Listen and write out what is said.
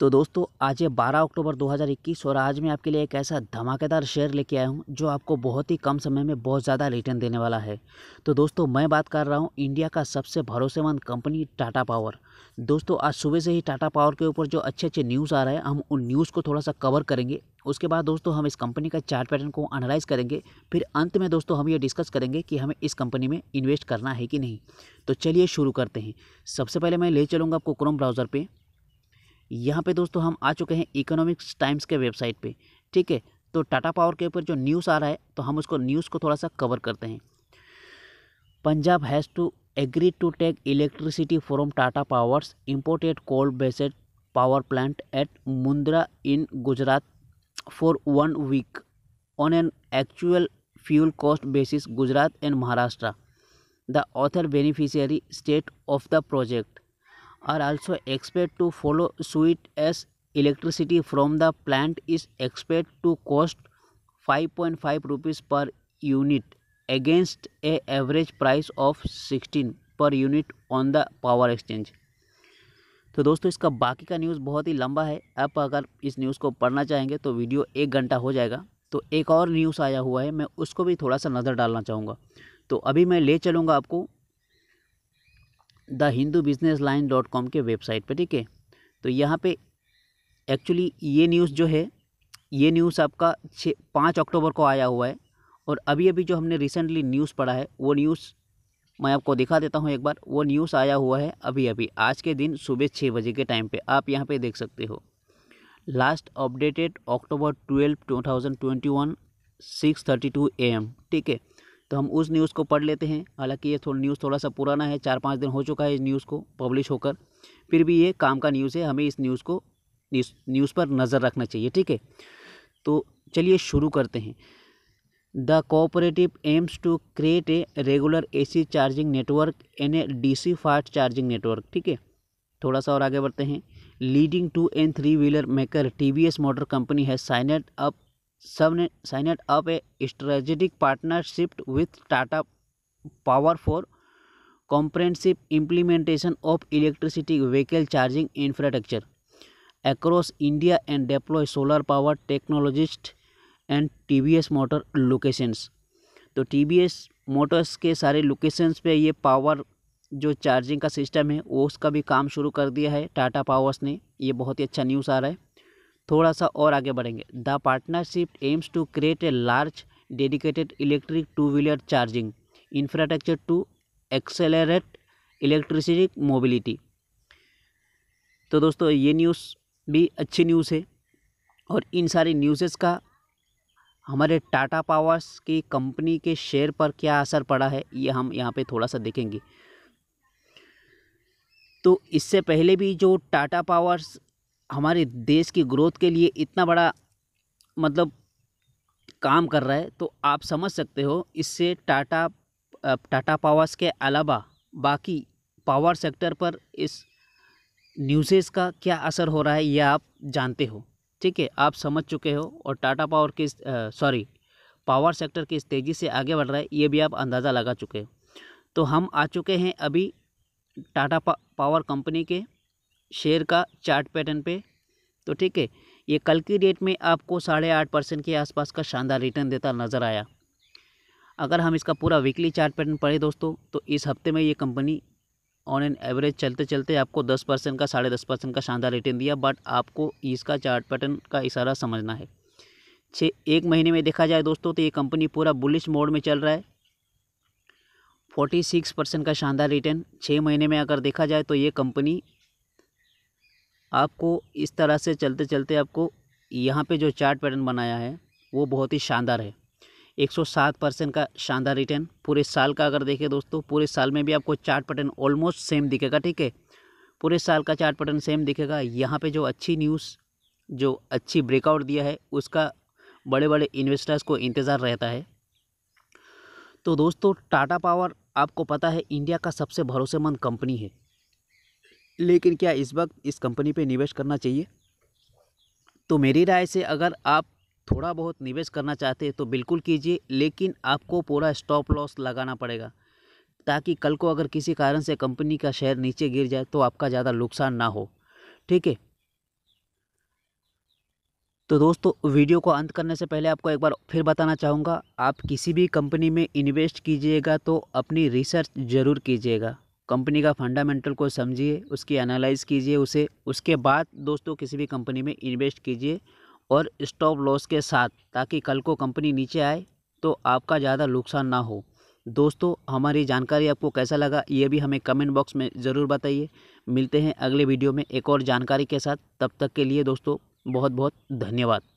तो दोस्तों आज ये 12 अक्टूबर 2021 और आज मैं आपके लिए एक ऐसा धमाकेदार शेयर लेके आया हूँ जो आपको बहुत ही कम समय में बहुत ज़्यादा रिटर्न देने वाला है तो दोस्तों मैं बात कर रहा हूँ इंडिया का सबसे भरोसेमंद कंपनी टाटा पावर दोस्तों आज सुबह से ही टाटा पावर के ऊपर जो अच्छे अच्छे न्यूज़ आ रहे हैं हम उन न्यूज़ को थोड़ा सा कवर करेंगे उसके बाद दोस्तों हम इस कंपनी का चार्ट पैटर्न को एनालाइज करेंगे फिर अंत में दोस्तों हम ये डिस्कस करेंगे कि हमें इस कंपनी में इन्वेस्ट करना है कि नहीं तो चलिए शुरू करते हैं सबसे पहले मैं ले चलूँगा आपको क्रोम ब्राउज़र पर यहाँ पे दोस्तों हम आ चुके हैं इकोनॉमिक्स टाइम्स के वेबसाइट पे ठीक है तो टाटा पावर के ऊपर जो न्यूज़ आ रहा है तो हम उसको न्यूज़ को थोड़ा सा कवर करते हैं Punjab has to agree to take electricity from Tata powers imported coal based power plant at Mundra in Gujarat for one week on an actual fuel cost basis Gujarat and Maharashtra the other beneficiary state of the project are expect to follow suit as electricity from the plant is expect to cost five point five rupees per unit against a average price of sixteen per unit on the power exchange तो दोस्तों इसका बाकी का news बहुत ही लंबा है आप अगर इस न्यूज़ को पढ़ना चाहेंगे तो वीडियो एक घंटा हो जाएगा तो एक और न्यूज़ आया हुआ है मैं उसको भी थोड़ा सा नज़र डालना चाहूँगा तो अभी मैं ले चलूँगा आपको the Hindu business line dot com के वेबसाइट पे ठीक है तो यहाँ पे एक्चुअली ये न्यूज़ जो है ये न्यूज़ आपका छः पाँच अक्टूबर को आया हुआ है और अभी अभी जो हमने रिसेंटली न्यूज़ पढ़ा है वो न्यूज़ मैं आपको दिखा देता हूँ एक बार वो न्यूज़ आया हुआ है अभी अभी आज के दिन सुबह छः बजे के टाइम पे आप यहाँ पे देख सकते हो last updated October twelve two thousand twenty one six thirty two A M ठीक है तो हम उस न्यूज़ को पढ़ लेते हैं हालांकि ये थोड़ा न्यूज़ थोड़ा सा पुराना है चार पाँच दिन हो चुका है इस न्यूज़ को पब्लिश होकर फिर भी ये काम का न्यूज़ है हमें इस न्यूज़ को न्यूज़ न्यूज़ पर नज़र रखना चाहिए ठीक है तो चलिए शुरू करते हैं the cooperative aims to create a regular AC charging network and a D C fast charging network ठीक है थोड़ा सा और आगे बढ़ते हैं leading two and three wheeler maker T V S motor company है signed up signed up a strategic partnership with Tata power for comprehensive implementation of electricity vehicle charging infrastructure across India and deploy solar power technologist and T V S motor locations तो T V S motors के सारे locations पे ये power जो charging का system है वो उसका भी काम शुरू कर दिया है टाटा पावर्स ने ये बहुत ही अच्छा न्यूज़ आ रहा है थोड़ा सा और आगे बढ़ेंगे the partnership aims to create a large dedicated electric two wheeler charging infrastructure to accelerate electricity mobility तो दोस्तों ये न्यूज़ भी अच्छी न्यूज़ है और इन सारी न्यूज़ेस का हमारे टाटा पावर्स की कंपनी के शेयर पर क्या असर पड़ा है ये हम यहाँ पे थोड़ा सा देखेंगे तो इससे पहले भी जो टाटा पावर्स हमारे देश की ग्रोथ के लिए इतना बड़ा मतलब काम कर रहा है तो आप समझ सकते हो इससे टाटा टाटा पावर्स के अलावा बाकी पावर सेक्टर पर इस न्यूज़ेस का क्या असर हो रहा है यह आप जानते हो ठीक है आप समझ चुके हो और टाटा पावर किस सॉरी पावर सेक्टर किस तेज़ी से आगे बढ़ रहा है ये भी आप अंदाज़ा लगा चुके हो तो हम आ चुके हैं अभी टाटा पा, पावर कंपनी के शेयर का चार्ट पैटर्न पे तो ठीक है ये कल की डेट में आपको साढ़े आठ परसेंट के आसपास का शानदार रिटर्न देता नज़र आया अगर हम इसका पूरा वीकली चार्ट पैटर्न पढ़े दोस्तों तो इस हफ्ते में ये कंपनी ऑन एन एवरेज चलते चलते आपको दस परसेंट का साढ़े दस परसेंट का शानदार रिटर्न दिया बट आपको इसका चार्ट पैटर्न का इशारा समझना है छः एक महीने में देखा जाए दोस्तों तो ये कंपनी पूरा बुलिश मोड में चल रहा है फोर्टी सिक्स परसेंट का शानदार रिटर्न छः महीने में अगर देखा जाए तो ये कंपनी आपको इस तरह से चलते चलते आपको यहाँ पे जो चार्ट पैटर्न बनाया है वो बहुत ही शानदार है 107 परसेंट का शानदार रिटर्न पूरे साल का अगर देखें दोस्तों पूरे साल में भी आपको चार्ट पैटर्न ऑलमोस्ट सेम दिखेगा ठीक है पूरे साल का चार्ट पैटर्न सेम दिखेगा यहाँ पे जो अच्छी न्यूज़ जो अच्छी ब्रेकआउट दिया है उसका बड़े बड़े इन्वेस्टर्स को इंतज़ार रहता है तो दोस्तों टाटा पावर आपको पता है इंडिया का सबसे भरोसेमंद कंपनी है लेकिन क्या इस वक्त इस कंपनी पे निवेश करना चाहिए तो मेरी राय से अगर आप थोड़ा बहुत निवेश करना चाहते हैं तो बिल्कुल कीजिए लेकिन आपको पूरा स्टॉप लॉस लगाना पड़ेगा ताकि कल को अगर किसी कारण से कंपनी का शेयर नीचे गिर जाए तो आपका ज़्यादा नुकसान ना हो ठीक है तो दोस्तों वीडियो को अंत करने से पहले आपको एक बार फिर बताना चाहूँगा आप किसी भी कंपनी में इन्वेस्ट कीजिएगा तो अपनी रिसर्च ज़रूर कीजिएगा कंपनी का फंडामेंटल को समझिए उसकी एनालाइज कीजिए उसे उसके बाद दोस्तों किसी भी कंपनी में इन्वेस्ट कीजिए और स्टॉप लॉस के साथ ताकि कल को कंपनी नीचे आए तो आपका ज़्यादा नुकसान ना हो दोस्तों हमारी जानकारी आपको कैसा लगा ये भी हमें कमेंट बॉक्स में ज़रूर बताइए मिलते हैं अगले वीडियो में एक और जानकारी के साथ तब तक के लिए दोस्तों बहुत बहुत धन्यवाद